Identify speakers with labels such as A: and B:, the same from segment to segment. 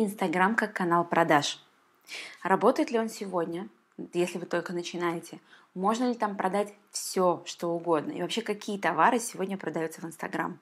A: Инстаграм как канал продаж. Работает ли он сегодня, если вы только начинаете? Можно ли там продать все, что угодно? И вообще, какие товары сегодня продаются в Инстаграм?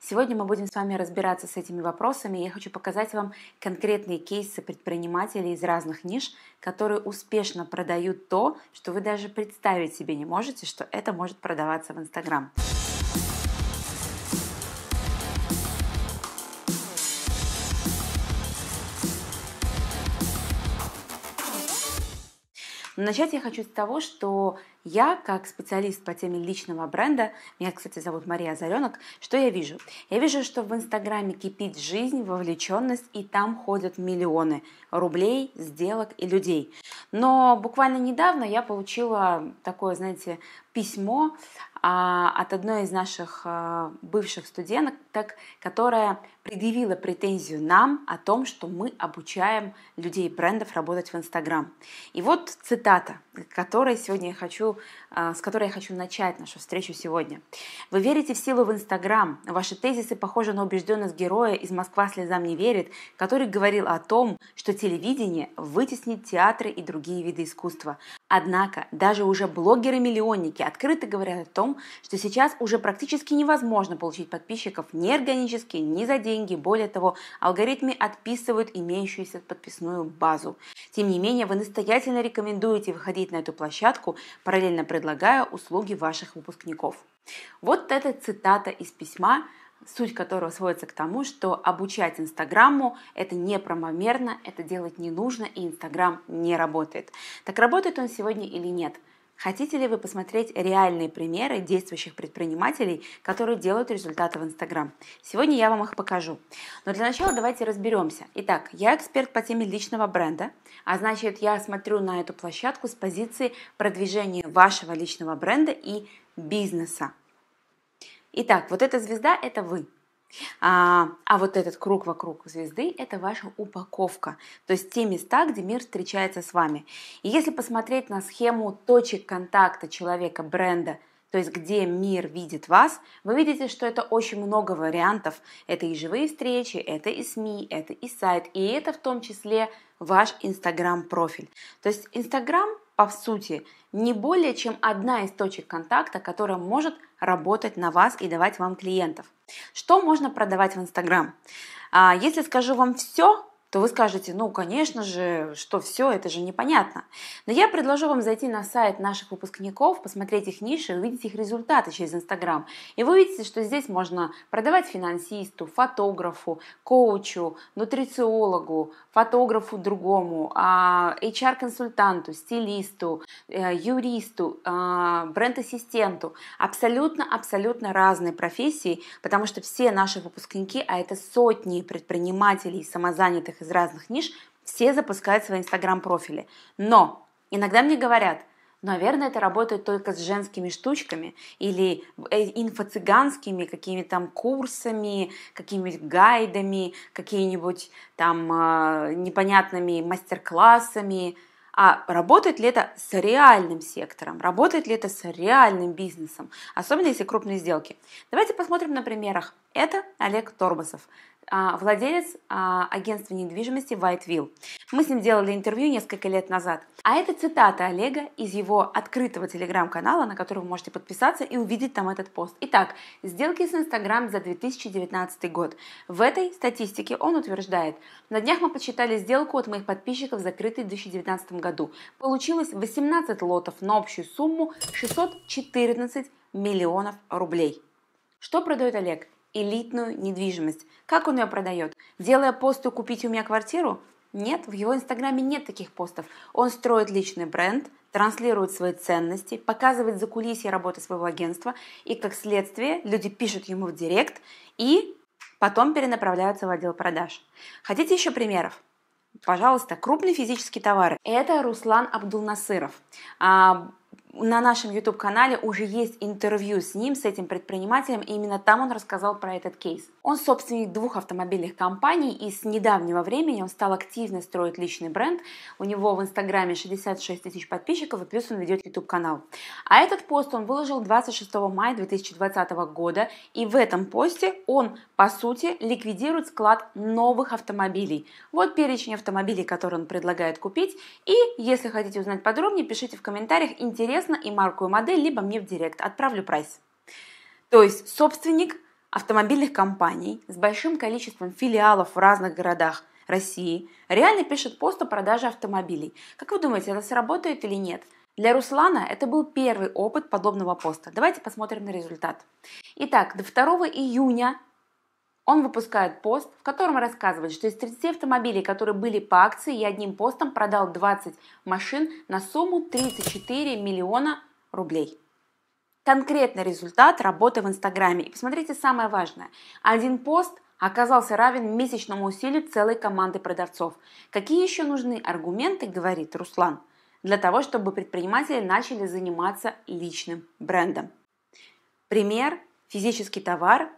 A: Сегодня мы будем с вами разбираться с этими вопросами. Я хочу показать вам конкретные кейсы предпринимателей из разных ниш, которые успешно продают то, что вы даже представить себе не можете, что это может продаваться в Инстаграм. Instagram. Но начать я хочу с того, что я, как специалист по теме личного бренда, меня, кстати, зовут Мария Озаренок, что я вижу? Я вижу, что в Инстаграме кипит жизнь, вовлеченность, и там ходят миллионы рублей, сделок и людей. Но буквально недавно я получила такое, знаете, письмо а, от одной из наших э, бывших студенток, которая предъявила претензию нам о том, что мы обучаем людей и брендов работать в Инстаграм. И вот цитата, которой сегодня я хочу, э, с которой я хочу начать нашу встречу сегодня. «Вы верите в силу в Инстаграм. Ваши тезисы похожи на убежденность героя из «Москва слезам не верит», который говорил о том, что телевидение вытеснит театры и другие виды искусства. Однако даже уже блогеры-миллионники открыто говорят о том, что сейчас уже практически невозможно получить подписчиков ни органически, ни за деньги. Более того, алгоритмы отписывают имеющуюся подписную базу. Тем не менее, вы настоятельно рекомендуете выходить на эту площадку, параллельно предлагая услуги ваших выпускников. Вот эта цитата из письма, суть которого сводится к тому, что обучать Инстаграму – это не правомерно, это делать не нужно, и Инстаграм не работает. Так работает он сегодня или нет – Хотите ли вы посмотреть реальные примеры действующих предпринимателей, которые делают результаты в Инстаграм? Сегодня я вам их покажу. Но для начала давайте разберемся. Итак, я эксперт по теме личного бренда, а значит я смотрю на эту площадку с позиции продвижения вашего личного бренда и бизнеса. Итак, вот эта звезда – это вы. А, а вот этот круг вокруг звезды – это ваша упаковка, то есть те места, где мир встречается с вами. И если посмотреть на схему точек контакта человека, бренда, то есть где мир видит вас, вы видите, что это очень много вариантов. Это и живые встречи, это и СМИ, это и сайт, и это в том числе ваш Инстаграм-профиль. То есть Инстаграм, по сути, не более чем одна из точек контакта, которая может работать на вас и давать вам клиентов. Что можно продавать в Инстаграм? А, если скажу вам все, то вы скажете, ну, конечно же, что все, это же непонятно. Но я предложу вам зайти на сайт наших выпускников, посмотреть их ниши, увидеть их результаты через Инстаграм. И вы увидите, что здесь можно продавать финансисту, фотографу, коучу, нутрициологу, фотографу другому, HR-консультанту, а, стилисту, э, юристу, а, бренд-ассистенту. Абсолютно-абсолютно разные профессии, потому что все наши выпускники, а это сотни предпринимателей, самозанятых специалистах из разных ниш, все запускают свои инстаграм-профили. Но иногда мне говорят, наверное, это работает только с женскими штучками или э, инфо-цыганскими какими-то там курсами, какими-нибудь гайдами, какими-нибудь там а, непонятными мастер-классами. А работает ли это с реальным сектором? Работает ли это с реальным бизнесом? Особенно если крупные сделки. Давайте посмотрим на примерах это Олег Торбасов, а, владелец а, агентства недвижимости Whiteville. Мы с ним делали интервью несколько лет назад. А это цитата Олега из его открытого телеграм-канала, на который вы можете подписаться и увидеть там этот пост. Итак, сделки с Инстаграм за 2019 год. В этой статистике он утверждает, на днях мы посчитали сделку от моих подписчиков закрытой в 2019 году. Получилось 18 лотов на общую сумму 614 миллионов рублей. Что продает Олег? элитную недвижимость. Как он ее продает? Делая посты «Купите у меня квартиру»? Нет, в его инстаграме нет таких постов. Он строит личный бренд, транслирует свои ценности, показывает за кулисье работы своего агентства, и как следствие люди пишут ему в директ и потом перенаправляются в отдел продаж. Хотите еще примеров? Пожалуйста, крупные физические товары. Это Руслан Абдулнасыров а, на нашем YouTube-канале уже есть интервью с ним, с этим предпринимателем, и именно там он рассказал про этот кейс. Он собственник двух автомобильных компаний и с недавнего времени он стал активно строить личный бренд. У него в Инстаграме 66 тысяч подписчиков и плюс он ведет YouTube-канал. А этот пост он выложил 26 мая 2020 года и в этом посте он, по сути, ликвидирует склад новых автомобилей. Вот перечень автомобилей, которые он предлагает купить. И если хотите узнать подробнее, пишите в комментариях интересно и марку и модель, либо мне в директ. Отправлю прайс. То есть собственник – автомобильных компаний с большим количеством филиалов в разных городах России реально пишет пост о продаже автомобилей. Как вы думаете, это сработает или нет? Для Руслана это был первый опыт подобного поста. Давайте посмотрим на результат. Итак, до 2 июня он выпускает пост, в котором рассказывает, что из 30 автомобилей, которые были по акции, я одним постом продал 20 машин на сумму 34 миллиона рублей конкретный результат работы в Инстаграме. И посмотрите самое важное. Один пост – оказался равен месячному усилию целой команды продавцов. Какие еще нужны аргументы, говорит Руслан, для того, чтобы предприниматели начали заниматься личным брендом? Пример – физический товар,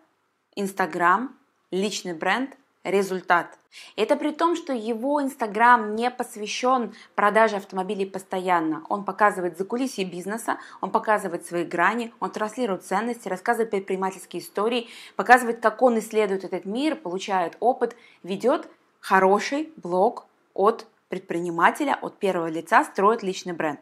A: Инстаграм, личный бренд, результат. Это при том, что его Инстаграм не посвящен продаже автомобилей постоянно. Он показывает закулисье бизнеса, он показывает свои грани, он транслирует ценности, рассказывает предпринимательские истории, показывает, как он исследует этот мир, получает опыт, ведет хороший блог от предпринимателя, от первого лица, строит личный бренд.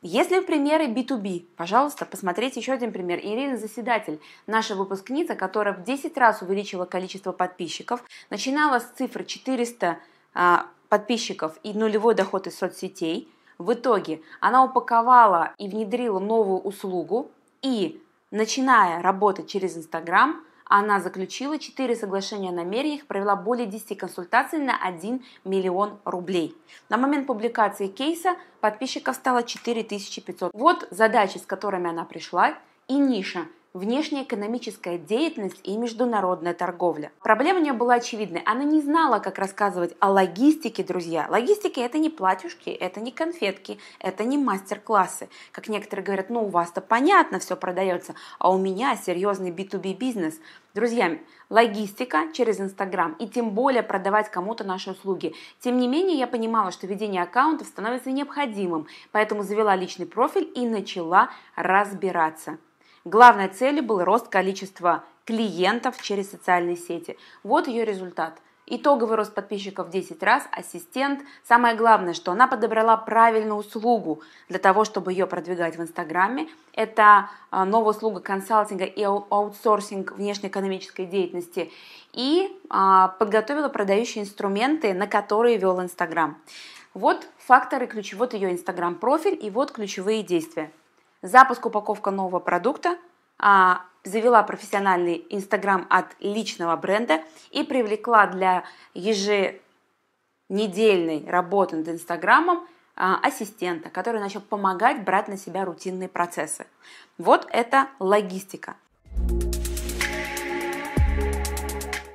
A: Если примеры B2B, пожалуйста, посмотрите еще один пример. Ирина Заседатель, наша выпускница, которая в 10 раз увеличила количество подписчиков, начинала с цифры 400 а, подписчиков и нулевой доход из соцсетей. В итоге она упаковала и внедрила новую услугу и, начиная работать через Инстаграм, она заключила 4 соглашения о намерениях, провела более 10 консультаций на 1 миллион рублей. На момент публикации кейса подписчиков стало 4500. Вот задачи, с которыми она пришла, и ниша – Внешняя экономическая деятельность и международная торговля. Проблема у нее была очевидной. Она не знала, как рассказывать о логистике, друзья. Логистика – это не платьюшки, это не конфетки, это не мастер-классы. Как некоторые говорят, ну у вас-то понятно, все продается, а у меня серьезный B2B бизнес. Друзья, логистика через Инстаграм и тем более продавать кому-то наши услуги. Тем не менее, я понимала, что ведение аккаунтов становится необходимым, поэтому завела личный профиль и начала разбираться. Главной целью был рост количества клиентов через социальные сети. Вот ее результат – Итоговый рост подписчиков в 10 раз, ассистент. Самое главное, что она подобрала правильную услугу для того, чтобы ее продвигать в Инстаграме. Это а, новая услуга консалтинга и аутсорсинг внешнеэкономической деятельности. И а, подготовила продающие инструменты, на которые вел Инстаграм. Вот факторы ключевой, вот ее Инстаграм-профиль и вот ключевые действия запуск упаковка нового продукта, а, завела профессиональный Инстаграм от личного бренда и привлекла для еженедельной работы над Инстаграмом а, ассистента, который начал помогать брать на себя рутинные процессы. Вот это логистика.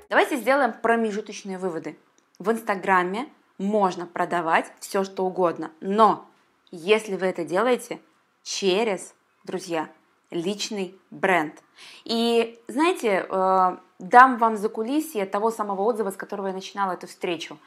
A: Давайте сделаем промежуточные выводы. В Инстаграме можно продавать все, что угодно, но если вы это делаете – через, друзья, личный бренд. И знаете, э, дам вам за кулисье того самого отзыва, с которого я начинала эту встречу.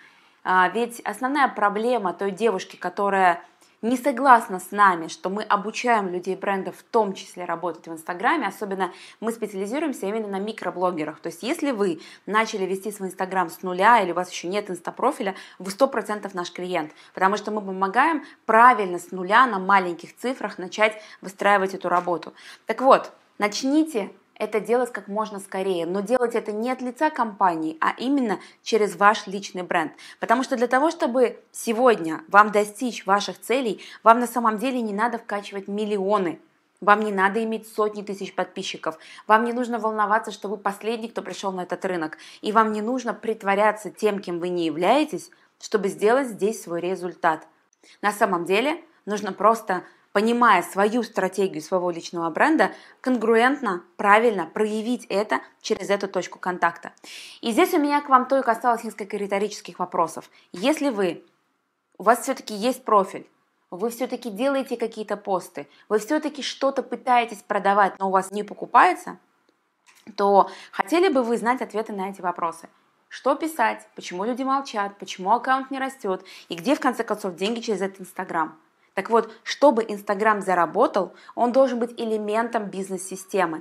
A: А, ведь основная проблема той девушки, которая не согласна с нами, что мы обучаем людей брендов в том числе работать в Инстаграме, особенно мы специализируемся именно на микроблогерах. То есть если вы начали вести свой Инстаграм с нуля или у вас еще нет инстапрофиля, вы 100% наш клиент, потому что мы помогаем правильно с нуля на маленьких цифрах начать выстраивать эту работу. Так вот, начните это делать как можно скорее, но делать это не от лица компании, а именно через ваш личный бренд. Потому что для того, чтобы сегодня вам достичь ваших целей, вам на самом деле не надо вкачивать миллионы вам не надо иметь сотни тысяч подписчиков. Вам не нужно волноваться, что вы последний, кто пришел на этот рынок. И вам не нужно притворяться тем, кем вы не являетесь, чтобы сделать здесь свой результат. На самом деле нужно просто понимая свою стратегию своего личного бренда, конгруентно, правильно проявить это через эту точку контакта. И здесь у меня к вам только осталось несколько риторических вопросов. Если вы, у вас все-таки есть профиль, вы все-таки делаете какие-то посты, вы все-таки что-то пытаетесь продавать, но у вас не покупается, то хотели бы вы знать ответы на эти вопросы? Что писать? Почему люди молчат? Почему аккаунт не растет? И где, в конце концов, деньги через этот Инстаграм? Так вот, чтобы Инстаграм заработал, он должен быть элементом бизнес-системы.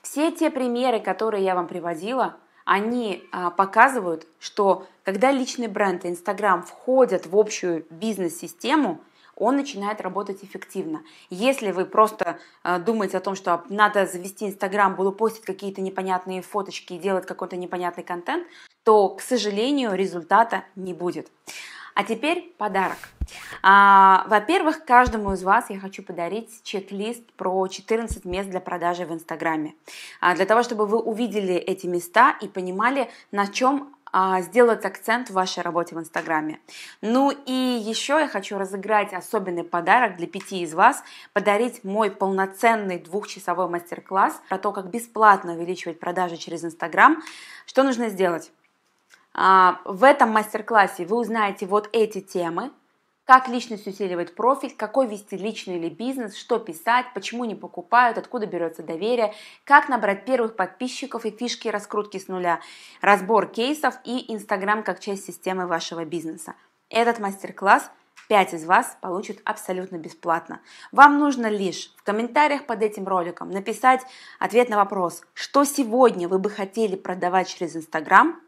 A: Все те примеры, которые я вам приводила, они а, показывают, что когда личный бренд и Инстаграм входят в общую бизнес-систему, он начинает работать эффективно. Если вы просто э, думаете о том, что надо завести Инстаграм, буду постить какие-то непонятные фоточки и делать какой-то непонятный контент, то, к сожалению, результата не будет. А теперь подарок. А, во-первых, каждому из вас я хочу подарить чек-лист про 14 мест для продажи в Инстаграме. А, для того, чтобы вы увидели эти места и понимали, на чем а, сделать акцент в вашей работе в Инстаграме. Ну и еще я хочу разыграть особенный подарок для пяти из вас, подарить мой полноценный двухчасовой мастер-класс про то, как бесплатно увеличивать продажи через Инстаграм. Что нужно сделать? А, в этом мастер-классе вы узнаете вот эти темы, как личность усиливать профиль, какой вести личный или бизнес, что писать, почему не покупают, откуда берется доверие, как набрать первых подписчиков и фишки раскрутки с нуля, разбор кейсов и Инстаграм как часть системы вашего бизнеса. Этот мастер-класс 5 из вас получат абсолютно бесплатно. Вам нужно лишь в комментариях под этим роликом написать ответ на вопрос, что сегодня вы бы хотели продавать через Инстаграм,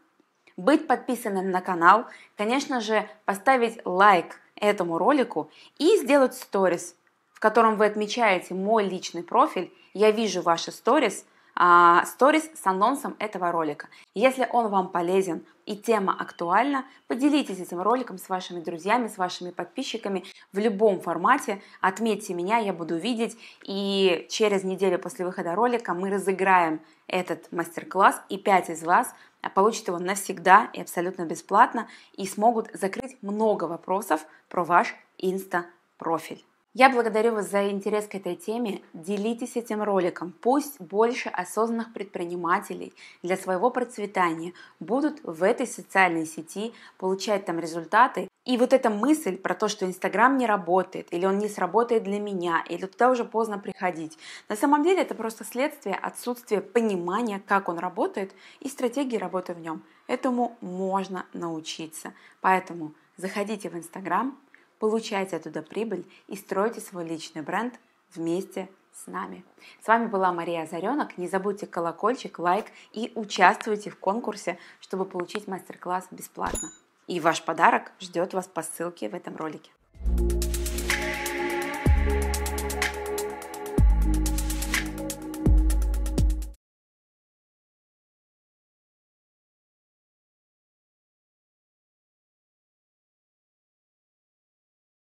A: быть подписанным на канал, конечно же, поставить лайк этому ролику и сделать сторис, в котором вы отмечаете мой личный профиль. Я вижу ваши сторис, сторис а, с анонсом этого ролика. Если он вам полезен и тема актуальна, поделитесь этим роликом с вашими друзьями, с вашими подписчиками в любом формате. Отметьте меня, я буду видеть. И через неделю после выхода ролика мы разыграем этот мастер-класс, и пять из вас получат его навсегда и абсолютно бесплатно, и смогут закрыть много вопросов про ваш инста-профиль. Я благодарю вас за интерес к этой теме. Делитесь этим роликом. Пусть больше осознанных предпринимателей для своего процветания будут в этой социальной сети получать там результаты. И вот эта мысль про то, что Инстаграм не работает, или он не сработает для меня, или туда уже поздно приходить, на самом деле это просто следствие отсутствия понимания, как он работает, и стратегии работы в нем. Этому можно научиться. Поэтому заходите в Инстаграм, получайте оттуда прибыль и стройте свой личный бренд вместе с нами. С вами была Мария Заренок. Не забудьте колокольчик, лайк и участвуйте в конкурсе, чтобы получить мастер-класс бесплатно. И ваш подарок ждет вас по ссылке в этом ролике. thank you